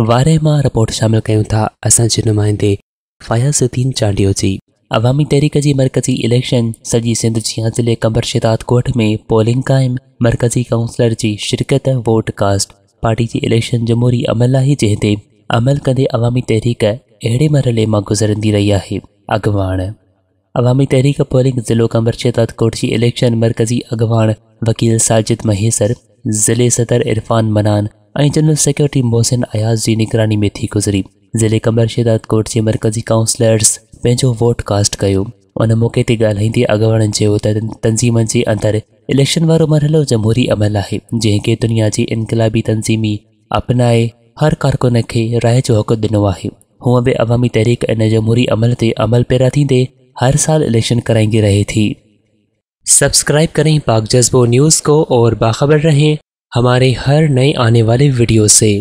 वारे मां रिपोर्ट शामिल क्यों था असांजे नुमाइंदे फ़यासुद्दीन चांडियो की अवामी तहरीक जी मर्कज़ी इलेक्शन सॼी सिंध जिया ज़िले कंबर शिदात में पोलिंग क़ायम मरकजी काउंसलर की शिरकत वोट कास्ट पार्टी की इलेक्शन जमहूरी अमल आहे जंहिं अमल कंदे अवामी तहरीक अड़े मरहले में गुज़रंदी रही है अॻवाण अवामी तहरीक पोलिंग ज़िलो कंबर शिदात की इलेक्शन मरकजी अॻवाण वकील साजिद महेसर ज़िले सदर इरफ़ान मनान जनरल सेक्रेटरी मोहसिन अयाज़ की निगरानी में थी गुज़री ज़िले कमर शिदात कोर्ट के मरकजी काउंसलर्स वोट कास्ट कर उन मौक़े से ॻाल्हाईंदे अॻवाननि के त तंज़ीमनि इलेक्शन वो मरहलो जमहूरी अमल है जैके दुनिया की इनकलाबी तंज़ीमी अपनाए हर कारकुन के राय जो हक़ ॾिनो है हूअं भी अवामी तहरीक इन जमहूरी अमल से अमल पैदा थींदे हर साल इलेक्शन कराई रहे थी सब्सक्राइब करें पाक जज्बो न्यूज़ को और बाखबर रहें हमारे हर नए आने वाले वीडियो से